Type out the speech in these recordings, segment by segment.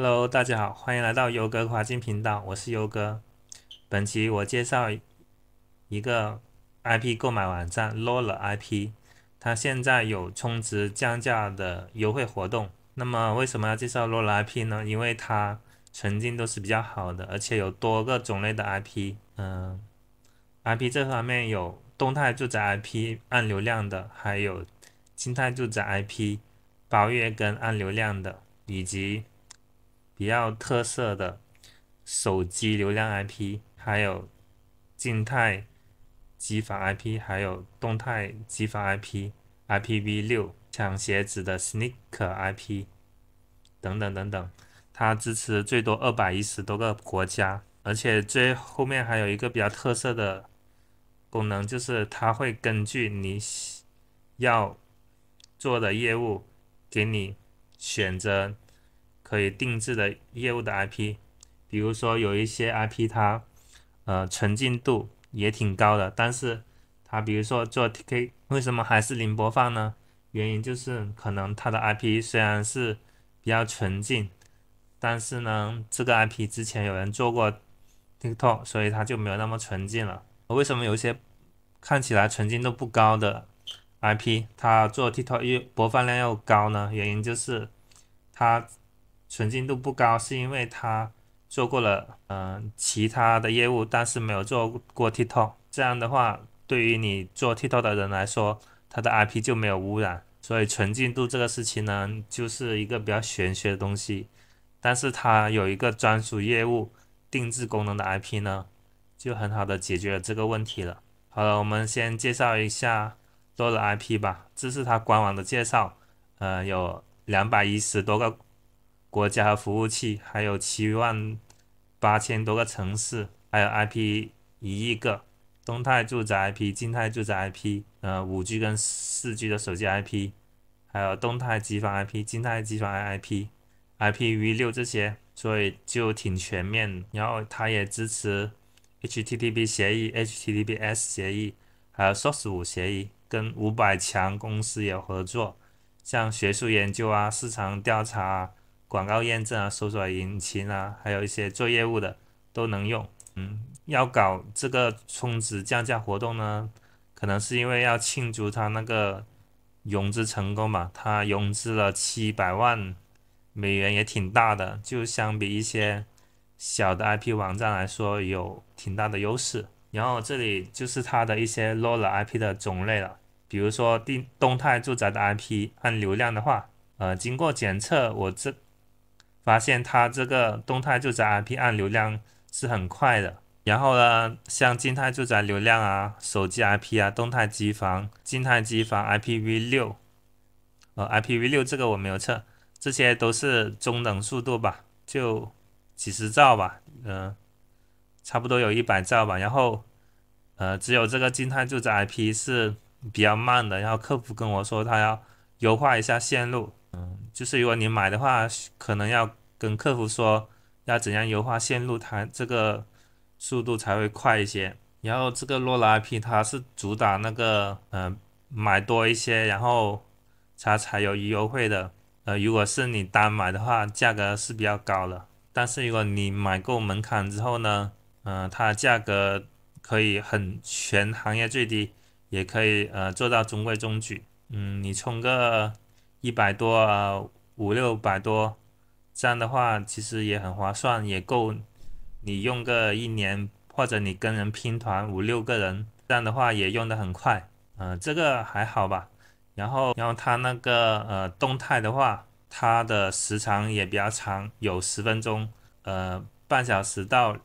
Hello，大家好，欢迎来到优哥跨境频道，我是优哥。本期我介绍一个 IP 购买网站 Lola IP，它现在有充值降价的优惠活动。那么为什么要介绍 Lola IP 呢？因为它纯净都是比较好的，而且有多个种类的 IP。嗯，IP 这方面有动态住宅 IP 按流量的，还有静态住宅 IP 包月跟按流量的，以及比较特色的手机流量 IP，还有静态机房 IP，还有动态机房 IP，IPv 六抢鞋子的 Sneaker IP 等等等等。它支持最多二百一十多个国家，而且最后面还有一个比较特色的功能，就是它会根据你要做的业务给你选择。可以定制的业务的 IP，比如说有一些 IP 它，呃，纯净度也挺高的，但是它比如说做 TK，为什么还是零播放呢？原因就是可能它的 IP 虽然是比较纯净，但是呢，这个 IP 之前有人做过 TikTok，所以它就没有那么纯净了。为什么有一些看起来纯净度不高的 IP，它做 TikTok 又播放量又高呢？原因就是它。纯净度不高是因为他做过了嗯其他的业务，但是没有做过 Tito k。k 这样的话，对于你做 Tito k k 的人来说，他的 IP 就没有污染。所以纯净度这个事情呢，就是一个比较玄学的东西。但是它有一个专属业务定制功能的 IP 呢，就很好的解决了这个问题了。好了，我们先介绍一下多乐 IP 吧。这是它官网的介绍，呃，有两百一十多个。国家和服务器，还有七万八千多个城市，还有 I P 一亿个动态住宅 I P、静态住宅 I P，呃，五 G 跟四 G 的手机 I P，还有动态机房 I P、静态机房 I I P，I P V 六这些，所以就挺全面。然后它也支持 H T T P 协议、H T T P S 协议，还有 S O S 五协议，跟五百强公司有合作，像学术研究啊、市场调查啊。广告验证啊，搜索引擎啊，还有一些做业务的都能用。嗯，要搞这个充值降价活动呢，可能是因为要庆祝他那个融资成功嘛。他融资了七百万美元，也挺大的，就相比一些小的 IP 网站来说有挺大的优势。然后这里就是它的一些 LOL IP 的种类了，比如说定动态住宅的 IP，按流量的话，呃，经过检测我这。发现它这个动态住宅 IP 按流量是很快的，然后呢，像静态住宅流量啊、手机 IP 啊、动态机房、静态机房 IPv 六，呃，IPv 六这个我没有测，这些都是中等速度吧，就几十兆吧，嗯，差不多有一百兆吧，然后，呃，只有这个静态住宅 IP 是比较慢的，然后客服跟我说他要优化一下线路。嗯，就是如果你买的话，可能要跟客服说要怎样优化线路，它这个速度才会快一些。然后这个洛拉 IP 它是主打那个，嗯，买多一些，然后它才有优惠的。呃，如果是你单买的话，价格是比较高的。但是如果你买够门槛之后呢，嗯，它价格可以很全行业最低，也可以呃做到中规中矩。嗯，你充个。一百多，啊，五六百多，这样的话其实也很划算，也够你用个一年，或者你跟人拼团五六个人，这样的话也用得很快，嗯，这个还好吧。然后，然后它那个呃动态的话，它的时长也比较长，有十分钟，呃半小时到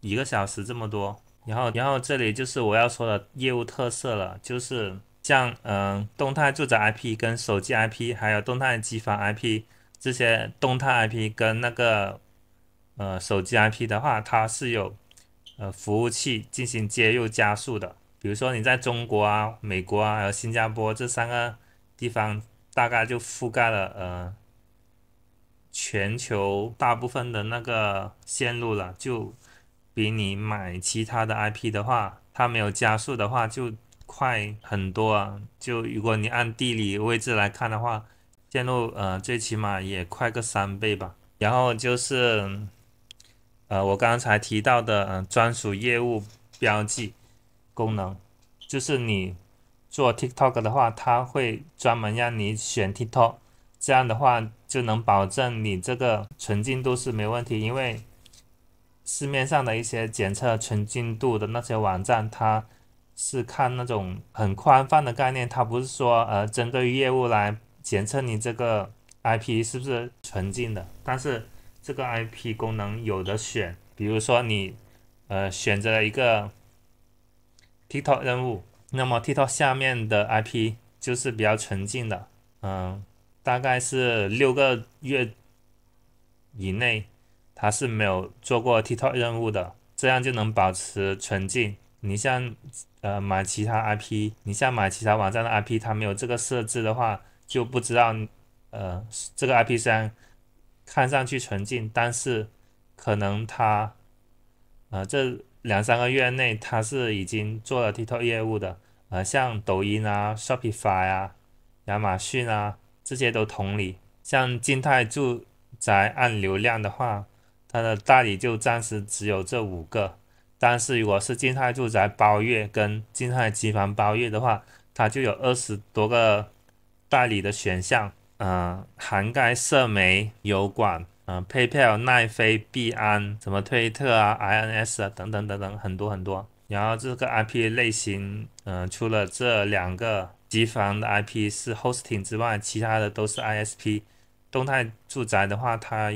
一个小时这么多。然后，然后这里就是我要说的业务特色了，就是。像嗯，动态住宅 IP 跟手机 IP，还有动态机房 IP 这些动态 IP 跟那个呃手机 IP 的话，它是有呃服务器进行接入加速的。比如说你在中国啊、美国啊、还有新加坡这三个地方，大概就覆盖了呃全球大部分的那个线路了。就比你买其他的 IP 的话，它没有加速的话就。快很多啊！就如果你按地理位置来看的话，线路呃最起码也快个三倍吧。然后就是，呃，我刚才提到的专属业务标记功能，就是你做 TikTok 的话，它会专门让你选 TikTok，这样的话就能保证你这个纯净度是没问题。因为市面上的一些检测纯净度的那些网站，它。是看那种很宽泛的概念，它不是说呃针对业务来检测你这个 IP 是不是纯净的，但是这个 IP 功能有的选，比如说你呃选择了一个 TikTok 任务，那么 TikTok 下面的 IP 就是比较纯净的，嗯，大概是六个月以内它是没有做过 TikTok 任务的，这样就能保持纯净。你像呃买其他 IP，你像买其他网站的 IP，它没有这个设置的话，就不知道呃这个 IP 虽然看上去纯净，但是可能它呃这两三个月内它是已经做了 TikTok 业务的，呃像抖音啊、Shopify 啊、亚马逊啊这些都同理。像静态住宅按流量的话，它的代理就暂时只有这五个。但是如果是静态住宅包月跟静态机房包月的话，它就有二十多个代理的选项，嗯，涵盖社媒、油管，嗯，配票、奈飞、币安，什么推特啊、I N S 啊等等等等，很多很多。然后这个 I P 类型，嗯，除了这两个机房的 I P 是 Hosting 之外，其他的都是 I S P。动态住宅的话，它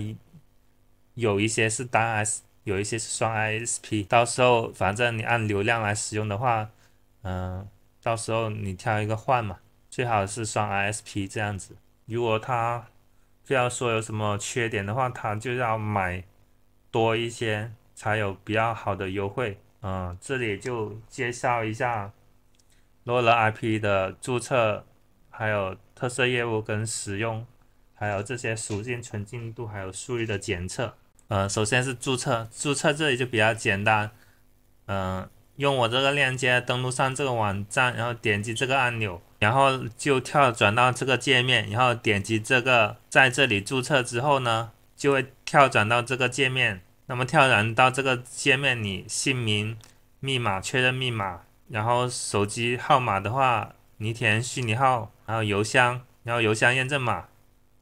有一些是单 S。有一些是双 ISP，到时候反正你按流量来使用的话，嗯，到时候你挑一个换嘛，最好是双 ISP 这样子。如果他要说有什么缺点的话，他就要买多一些才有比较好的优惠。嗯，这里就介绍一下裸 IP 的注册，还有特色业务跟使用，还有这些属性纯净度，还有数据的检测。呃，首先是注册，注册这里就比较简单。嗯，用我这个链接登录上这个网站，然后点击这个按钮，然后就跳转到这个界面，然后点击这个在这里注册之后呢，就会跳转到这个界面。那么跳转到这个界面，你姓名、密码、确认密码，然后手机号码的话，你填虚拟号，然后邮箱，然后邮箱验证码。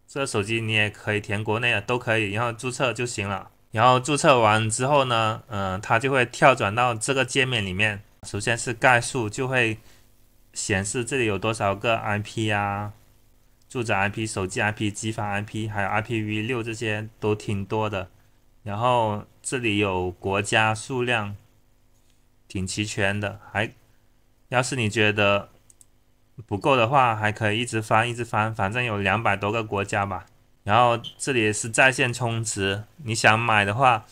这个手机你也可以填国内的都可以，然后注册就行了。然后注册完之后呢，嗯，它就会跳转到这个界面里面。首先是概述，就会显示这里有多少个 IP 啊，住宅 IP、手机 IP、机房 IP，还有 IPv6 这些都挺多的。然后这里有国家数量，挺齐全的。还要是你觉得。不够的话还可以一直翻一直翻，反正有两百多个国家吧。然后这里是在线充值，你想买的话，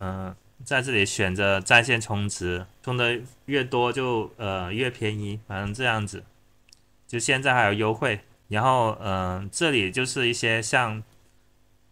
嗯，在这里选择在线充值，充的越多就呃越便宜，反正这样子。就现在还有优惠，然后嗯，这里就是一些像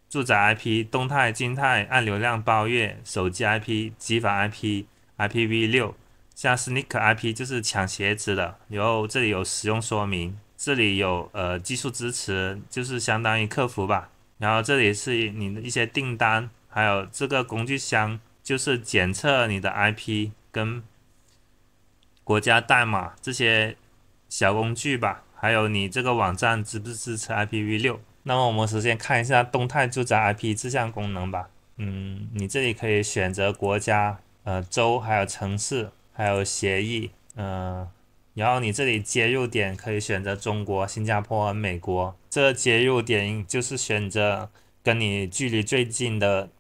住宅 IP、动态、静态、按流量包月、手机 IP、机房 IP、IPv 六。像 Sneaker IP 就是抢鞋子的，然后这里有使用说明，这里有呃技术支持，就是相当于客服吧。然后这里是你的一些订单，还有这个工具箱，就是检测你的 IP 跟国家代码这些小工具吧。还有你这个网站支不支持 IPv6？那么我们首先看一下动态住宅 IP 这项功能吧。嗯，你这里可以选择国家、呃州还有城市。还有协议，嗯，然后你这里接入点可以选择中国、新加坡和美国。这接入点就是选择跟你距离最近的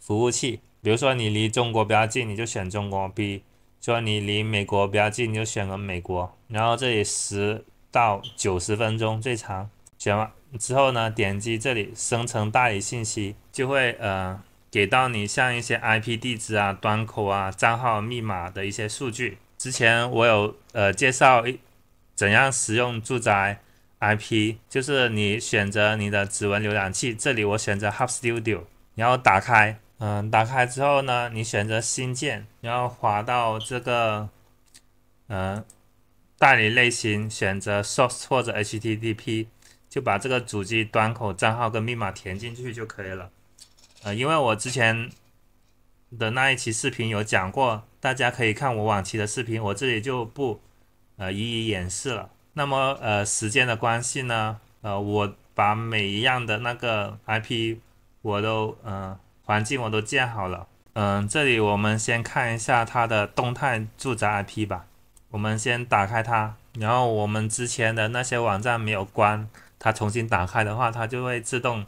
服务器。比如说你离中国比较近，你就选中国；比说你离美国比较近，你就选个美国。然后这里十到九十分钟最长，选完之后呢，点击这里生成代理信息，就会呃。给到你像一些 IP 地址啊、端口啊、账号密码的一些数据。之前我有呃介绍一怎样使用住宅 IP，就是你选择你的指纹浏览器，这里我选择 Hub Studio，然后打开，嗯，打开之后呢，你选择新建，然后滑到这个嗯代理类型选择 s o c e 或者 HTTP，就把这个主机端口、账号跟密码填进去就可以了。呃，因为我之前的那一期视频有讲过，大家可以看我往期的视频，我这里就不呃一一演示了。那么呃，时间的关系呢，呃，我把每一样的那个 IP 我都嗯环境我都建好了，嗯，这里我们先看一下它的动态住宅 IP 吧。我们先打开它，然后我们之前的那些网站没有关，它重新打开的话，它就会自动。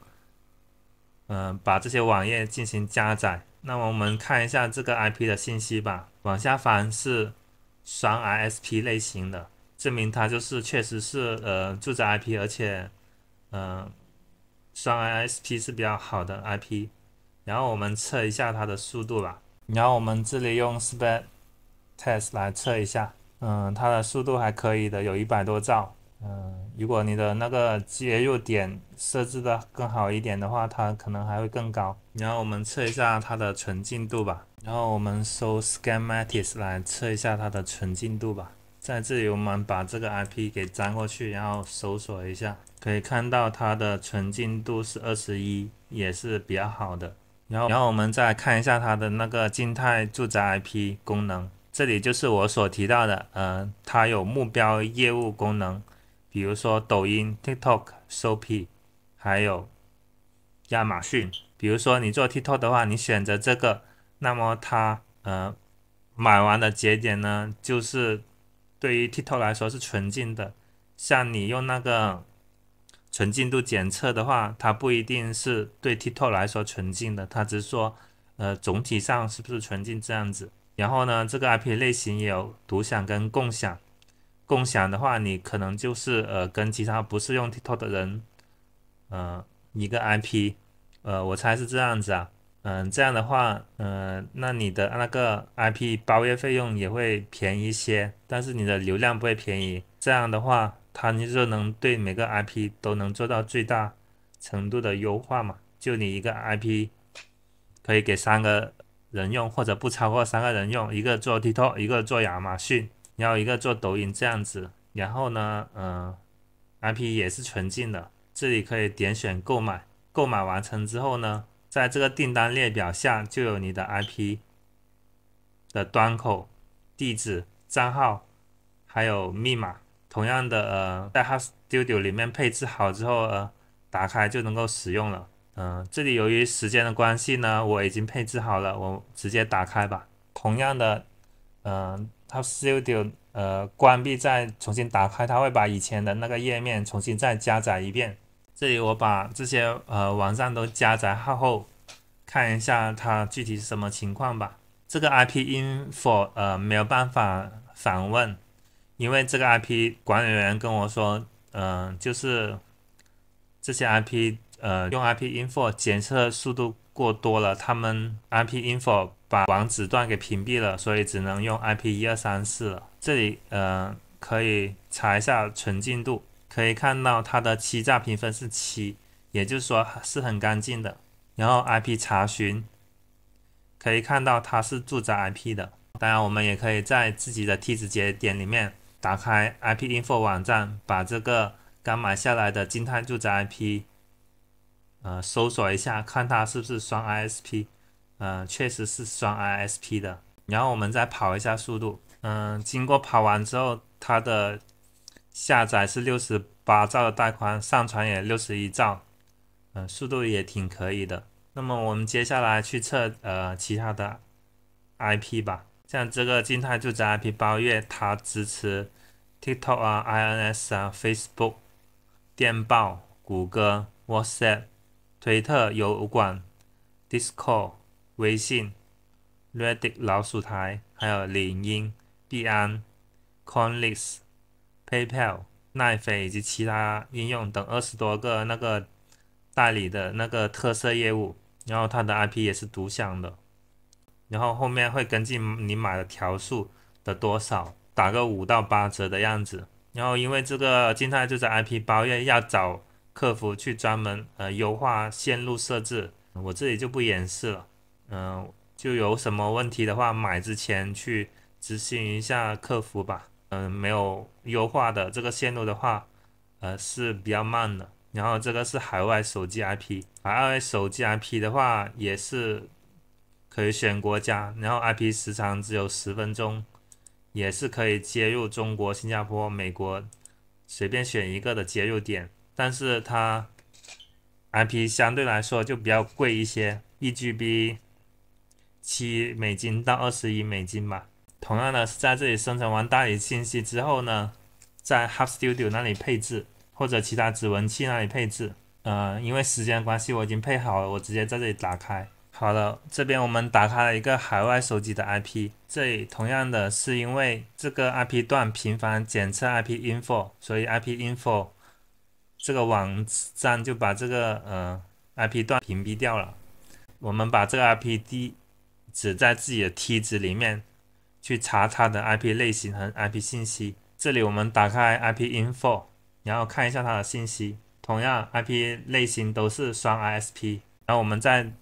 嗯，把这些网页进行加载。那我们看一下这个 IP 的信息吧，往下翻是双 ISP 类型的，证明它就是确实是呃住宅 IP，而且嗯，双 ISP 是比较好的 IP。然后我们测一下它的速度吧，然后我们这里用 s p e c d Test 来测一下，嗯，它的速度还可以的，有一百多兆。嗯，如果你的那个接入点设置的更好一点的话，它可能还会更高。然后我们测一下它的纯净度吧。然后我们搜 s c a n m a t i i s 来测一下它的纯净度吧。在这里我们把这个 IP 给粘过去，然后搜索一下，可以看到它的纯净度是二十一，也是比较好的。然后，然后我们再看一下它的那个静态住宅 IP 功能，这里就是我所提到的，嗯，它有目标业务功能。比如说抖音、TikTok、Shoppe，还有亚马逊。比如说你做 TikTok 的话，你选择这个，那么它呃买完的节点呢，就是对于 TikTok 来说是纯净的。像你用那个纯净度检测的话，它不一定是对 TikTok 来说纯净的，它只是说呃总体上是不是纯净这样子。然后呢，这个 IP 类型也有独享跟共享。共享的话，你可能就是呃跟其他不是用 TikTok 的人，呃一个 IP，呃我猜是这样子啊，嗯这样的话，呃那你的那个 IP 包月费用也会便宜一些，但是你的流量不会便宜。这样的话，它就是能对每个 IP 都能做到最大程度的优化嘛，就你一个 IP 可以给三个人用，或者不超过三个人用，一个做 TikTok，一个做亚马逊。然后一个做抖音这样子，然后呢，嗯，IP 也是纯净的，这里可以点选购买，购买完成之后呢，在这个订单列表下就有你的 IP 的端口、地址、账号还有密码。同样的，呃，在 Hustudio 里面配置好之后，呃，打开就能够使用了。嗯，这里由于时间的关系呢，我已经配置好了，我直接打开吧。同样的，嗯。它 studio 呃关闭再重新打开，它会把以前的那个页面重新再加载一遍。这里我把这些呃网站都加载好后，看一下它具体是什么情况吧。这个 IP info 呃没有办法访问，因为这个 IP 管理员跟我说，嗯，就是这些 IP。呃，用 IP Info 检测速度过多了，他们 IP Info 把网址段给屏蔽了，所以只能用 IP 一二三四。这里呃，可以查一下纯净度，可以看到它的欺诈评分是七，也就是说是很干净的。然后 IP 查询可以看到它是住宅 IP 的。当然，我们也可以在自己的梯子节点里面打开 IP Info 网站，把这个刚买下来的静态住宅 IP。呃，搜索一下，看它是不是双 ISP。嗯，确实是双 ISP 的。然后我们再跑一下速度。嗯，经过跑完之后，它的下载是六十八兆的带宽，上传也六十一兆。嗯，速度也挺可以的。那么我们接下来去测呃其他的 IP 吧，像这个静态住宅 IP 包月，它支持 TikTok 啊、INS 啊、Facebook、电报、谷歌、WhatsApp。推特、油管、Discord、微信、Reddit、老鼠台，还有领英、币安、c o i n l i s PayPal、奈飞以及其他应用等二十多个那个代理的那个特色业务，然后它的 IP 也是独享的，然后后面会根据你买的条数的多少打个五到八折的样子，然后因为这个静态就是 IP 包月要找。客服去专门呃优化线路设置，我这里就不演示了。嗯，就有什么问题的话，买之前去咨询一下客服吧。嗯，没有优化的这个线路的话，呃是比较慢的。然后这个是海外手机 IP，海外手机 IP 的话也是可以选国家，然后 IP 时长只有十分钟，也是可以接入中国、新加坡、美国，随便选一个的接入点。但是它，IP 相对来说就比较贵一些，一 GB，七美金到二十一美金吧。同样的是在这里生成完代理信息之后呢，在 Hub Studio 那里配置，或者其他指纹器那里配置。嗯，因为时间关系，我已经配好了，我直接在这里打开。好了，这边我们打开了一个海外手机的 IP，这里同样的是因为这个 IP 段频繁检测 IP Info，所以 IP Info。这个网站就把这个呃 IP 段屏蔽掉了。我们把这个 IP 地址在自己的梯子里面去查它的 IP 类型和 IP 信息。这里我们打开 IP Info，然后看一下它的信息。同样，IP 类型都是双 ISP。然后我们在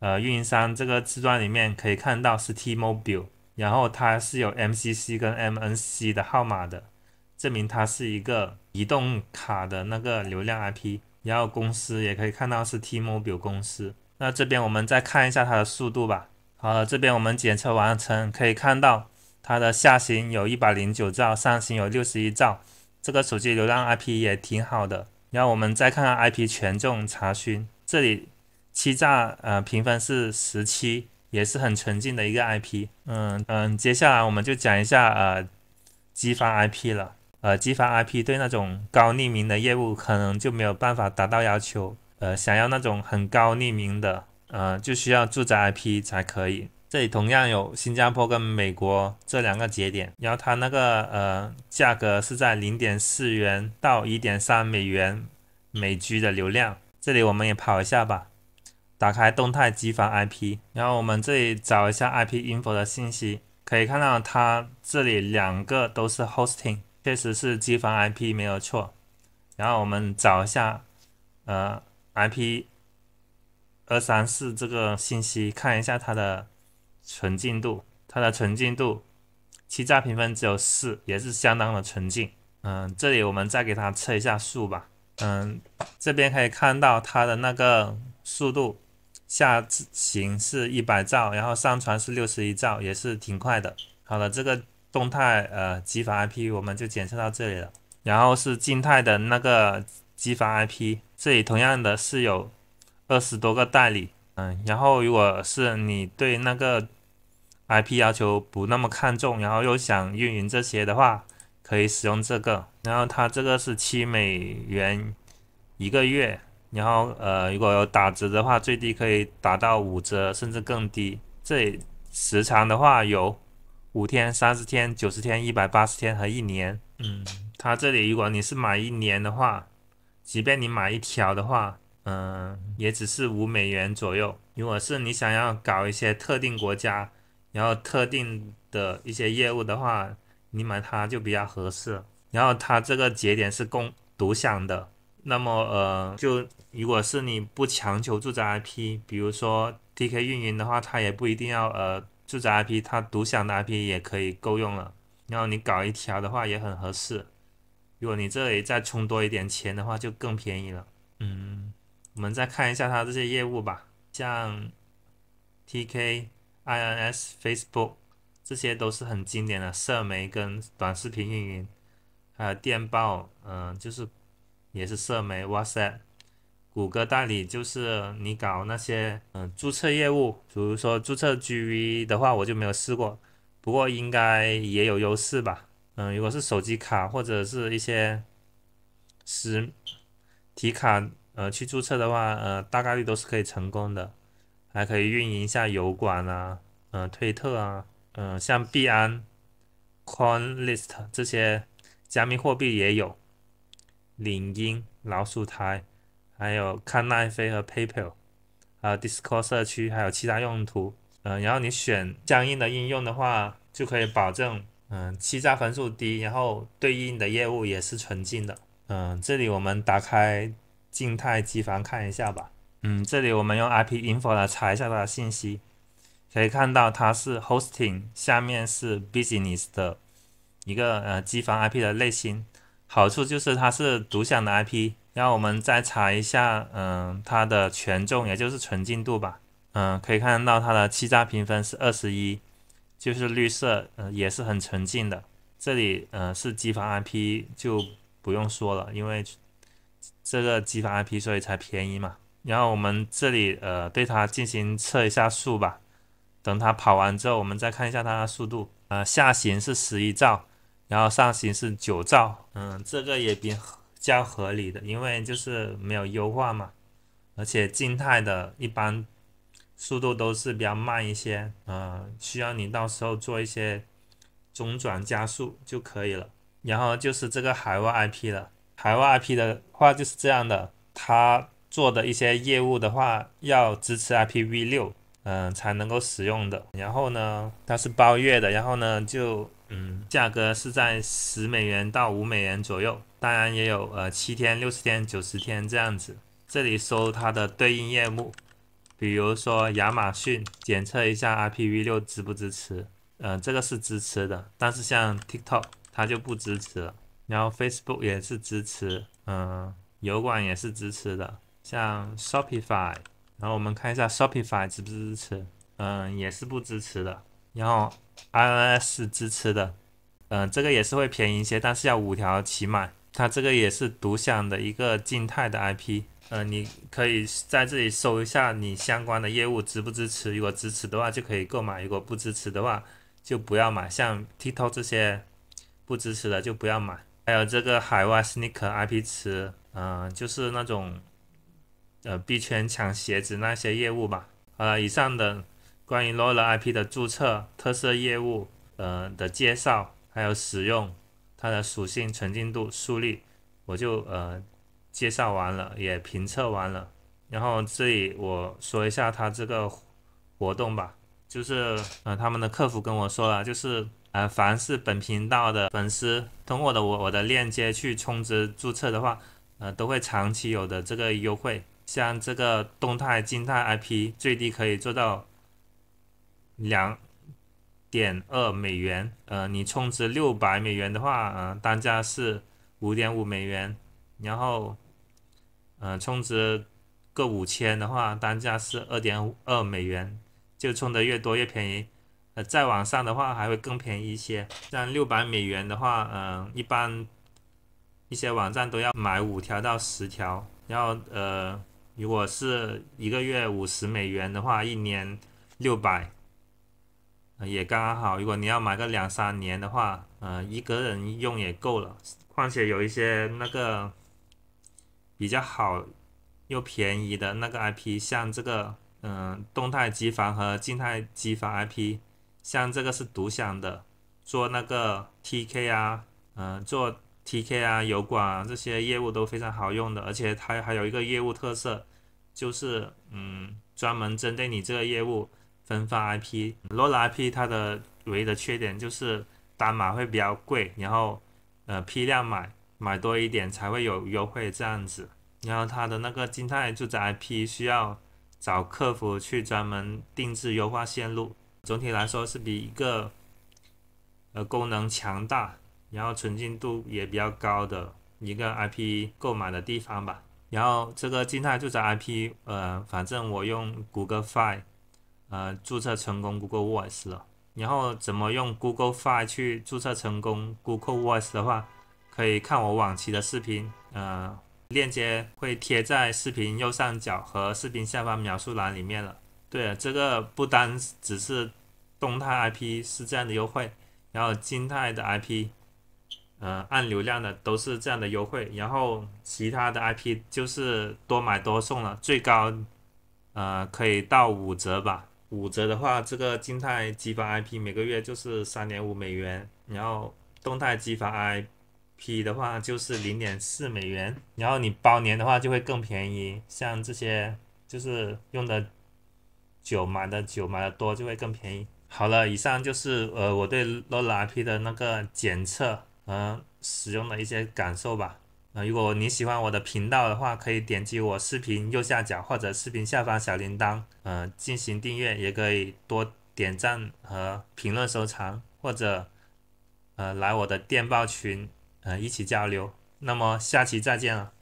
呃运营商这个字段里面可以看到是 T-Mobile，然后它是有 MCC 跟 MNC 的号码的，证明它是一个。移动卡的那个流量 IP，然后公司也可以看到是 T-Mobile 公司。那这边我们再看一下它的速度吧。好了，这边我们检测完成，可以看到它的下行有一百零九兆，上行有六十一兆。这个手机流量 IP 也挺好的。然后我们再看看 IP 权重查询，这里欺诈呃评分是十七，也是很纯净的一个 IP。嗯嗯，接下来我们就讲一下呃激发 IP 了。呃，机房 IP 对那种高匿名的业务可能就没有办法达到要求。呃，想要那种很高匿名的，呃，就需要住宅 IP 才可以。这里同样有新加坡跟美国这两个节点，然后它那个呃价格是在零点四元到一点三美元每 G 的流量。这里我们也跑一下吧，打开动态机房 IP，然后我们这里找一下 IP info 的信息，可以看到它这里两个都是 hosting。确实是机房 IP 没有错，然后我们找一下，呃，IP 二三四这个信息看一下它的纯净度，它的纯净度欺诈评分只有四，也是相当的纯净。嗯，这里我们再给它测一下速吧。嗯，这边可以看到它的那个速度下行是一百兆，然后上传是六十一兆，也是挺快的。好了，这个。动态呃机房 IP 我们就检测到这里了，然后是静态的那个机房 IP，这里同样的是有二十多个代理，嗯，然后如果是你对那个 IP 要求不那么看重，然后又想运营这些的话，可以使用这个，然后它这个是七美元一个月，然后呃如果有打折的话，最低可以打到五折甚至更低，这里时长的话有。五天、三十天、九十天、一百八十天和一年。嗯，他这里如果你是买一年的话，即便你买一条的话，嗯，也只是五美元左右。如果是你想要搞一些特定国家，然后特定的一些业务的话，你买它就比较合适。然后它这个节点是共独享的。那么呃，就如果是你不强求住宅 IP，比如说 TK 运营的话，它也不一定要呃。住宅 IP，它独享的 IP 也可以够用了。然后你搞一条的话也很合适。如果你这里再充多一点钱的话，就更便宜了。嗯，我们再看一下它这些业务吧，像 TK、INS、Facebook，这些都是很经典的社媒跟短视频运营。还有电报，嗯，就是也是社媒，WhatsApp。谷歌代理就是你搞那些，嗯，注册业务，比如说注册 G V 的话，我就没有试过，不过应该也有优势吧。嗯，如果是手机卡或者是一些实体卡，呃，去注册的话，呃，大概率都是可以成功的。还可以运营一下油管啊，呃推特啊，嗯，像币安、CoinList 这些加密货币也有，领英、老鼠台。还有看奈飞和 PayPal，还有 Discord 社区，还有其他用途。嗯，然后你选相应的应用的话，就可以保证，嗯，欺诈分数低，然后对应的业务也是纯净的。嗯，这里我们打开静态机房看一下吧。嗯，这里我们用 IP Info 来查一下它的信息，可以看到它是 Hosting，下面是 Business 的一个呃机房 IP 的类型。好处就是它是独享的 IP。然后我们再查一下，嗯，它的权重也就是纯净度吧，嗯，可以看到它的欺诈评分是二十一，就是绿色，嗯，也是很纯净的。这里，嗯，是机房 IP 就不用说了，因为这个机房 IP 所以才便宜嘛。然后我们这里，呃，对它进行测一下速吧，等它跑完之后，我们再看一下它的速度。呃，下行是十一兆，然后上行是九兆，嗯，这个也比。较合理的，因为就是没有优化嘛，而且静态的一般速度都是比较慢一些，嗯，需要你到时候做一些中转加速就可以了。然后就是这个海外 IP 了，海外 IP 的话就是这样的，它做的一些业务的话要支持 IPv 六，嗯，才能够使用的。然后呢，它是包月的，然后呢就。嗯，价格是在十美元到五美元左右，当然也有呃七天、六十天、九十天这样子。这里搜它的对应页目，比如说亚马逊，检测一下 IPv6 支不支持，嗯，这个是支持的，但是像 TikTok 它就不支持，了。然后 Facebook 也是支持，嗯，油管也是支持的，像 Shopify，然后我们看一下 Shopify 支不支持，嗯，也是不支持的。然后，I o S 支持的，嗯，这个也是会便宜一些，但是要五条起买。它这个也是独享的一个静态的 I P，嗯，你可以在这里搜一下你相关的业务支不支持。如果支持的话就可以购买，如果不支持的话就不要买。像 TikTok 这些不支持的就不要买。还有这个海外 sneaker I P 池，嗯，就是那种呃币圈抢鞋子那些业务吧。呃，以上的。关于 l o l IP 的注册特色业务，呃的介绍，还有使用它的属性纯净度速率，我就呃介绍完了，也评测完了。然后这里我说一下它这个活动吧，就是呃他们的客服跟我说了，就是呃凡是本频道的粉丝通过的我我的链接去充值注册的话，呃都会长期有的这个优惠，像这个动态静态 IP 最低可以做到。两点二美元，呃，你充值六百美元的话，呃，单价是五点五美元，然后，呃，充值个五千的话，单价是二点二美元，就充的越多越便宜，呃，在网上的话还会更便宜一些。像六百美元的话，嗯，一般一些网站都要买五条到十条，然后呃，如果是一个月五十美元的话，一年六百。也刚刚好，如果你要买个两三年的话，嗯，一个人用也够了。况且有一些那个比较好又便宜的那个 IP，像这个，嗯，动态机房和静态机房 IP，像这个是独享的，做那个 TK 啊，嗯，做 TK 啊、油管啊这些业务都非常好用的。而且它还有一个业务特色，就是嗯，专门针对你这个业务。分发 IP，裸的 IP 它的唯一的缺点就是单买会比较贵，然后呃批量买买多一点才会有优惠这样子。然后它的那个静态住宅 IP 需要找客服去专门定制优化线路，总体来说是比一个呃功能强大，然后纯净度也比较高的一个 IP 购买的地方吧。然后这个静态住宅 IP，呃，反正我用 Google Fi。呃，注册成功 Google Voice 了，然后怎么用 Google Fi 去注册成功 Google Voice 的话，可以看我往期的视频，呃，链接会贴在视频右上角和视频下方描述栏里面了。对，这个不单只是动态 IP 是这样的优惠，然后静态的 IP，呃，按流量的都是这样的优惠，然后其他的 IP 就是多买多送了，最高呃可以到五折吧。五折的话，这个静态机房 IP 每个月就是三点五美元，然后动态机房 IP 的话就是零点四美元，然后你包年的话就会更便宜。像这些就是用的久、买的久、买的多就会更便宜。好了，以上就是呃我对 l o l IP 的那个检测和使用的一些感受吧。呃，如果你喜欢我的频道的话，可以点击我视频右下角或者视频下方小铃铛，呃，进行订阅，也可以多点赞和评论、收藏，或者呃来我的电报群，呃，一起交流。那么下期再见了。